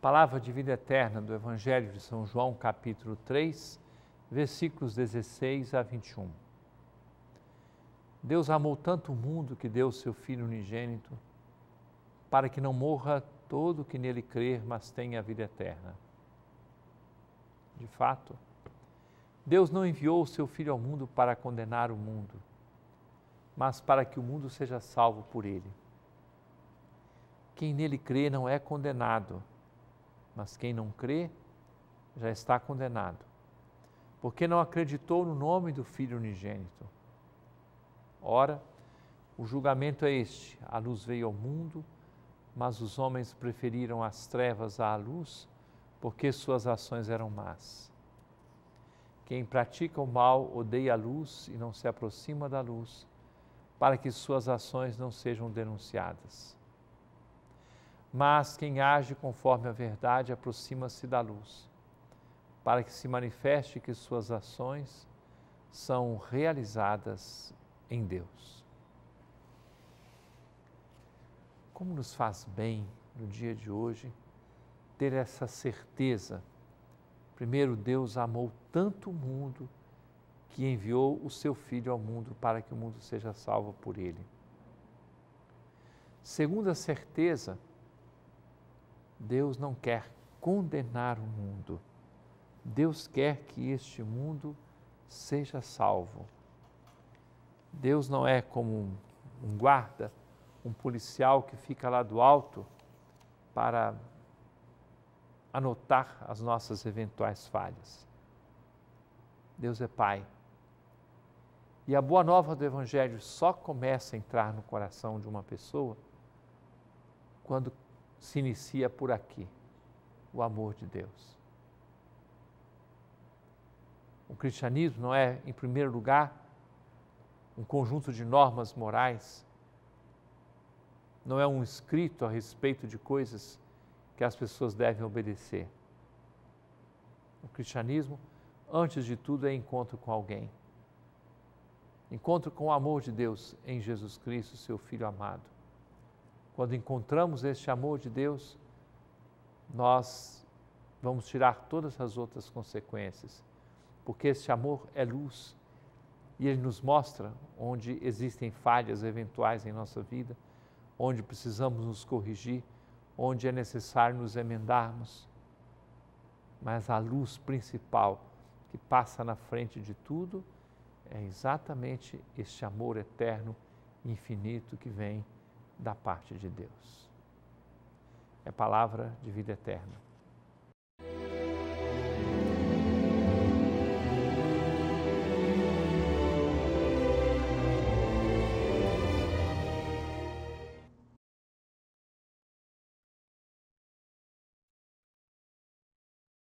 Palavra de vida eterna do Evangelho de São João, capítulo 3, versículos 16 a 21. Deus amou tanto o mundo que deu seu Filho unigênito, para que não morra todo que nele crer, mas tenha a vida eterna. De fato, Deus não enviou o seu Filho ao mundo para condenar o mundo, mas para que o mundo seja salvo por ele. Quem nele crê não é condenado, mas quem não crê já está condenado, porque não acreditou no nome do Filho unigênito. Ora, o julgamento é este: a luz veio ao mundo, mas os homens preferiram as trevas à luz, porque suas ações eram más. Quem pratica o mal odeia a luz e não se aproxima da luz, para que suas ações não sejam denunciadas. Mas quem age conforme a verdade aproxima-se da luz, para que se manifeste que suas ações são realizadas em Deus. Como nos faz bem no dia de hoje ter essa certeza. Primeiro, Deus amou tanto o mundo que enviou o seu Filho ao mundo para que o mundo seja salvo por ele. Segunda certeza, Deus não quer condenar o mundo. Deus quer que este mundo seja salvo. Deus não é como um, guarda, um policial que fica lá do alto para anotar as nossas eventuais falhas. Deus é Pai. E a boa nova do Evangelho só começa a entrar no coração de uma pessoa quando se inicia por aqui o amor de Deus. O cristianismo não é, em primeiro lugar, um conjunto de normas morais, não é um escrito a respeito de coisas que as pessoas devem obedecer. O cristianismo, antes de tudo, é encontro com alguém. Encontro com o amor de Deus em Jesus Cristo, seu Filho amado quando encontramos este amor de Deus, nós vamos tirar todas as outras consequências, porque este amor é luz e ele nos mostra onde existem falhas eventuais em nossa vida, onde precisamos nos corrigir, onde é necessário nos emendarmos. Mas a luz principal que passa na frente de tudo é exatamente este amor eterno, infinito que vem da parte de Deus. É palavra de vida eterna.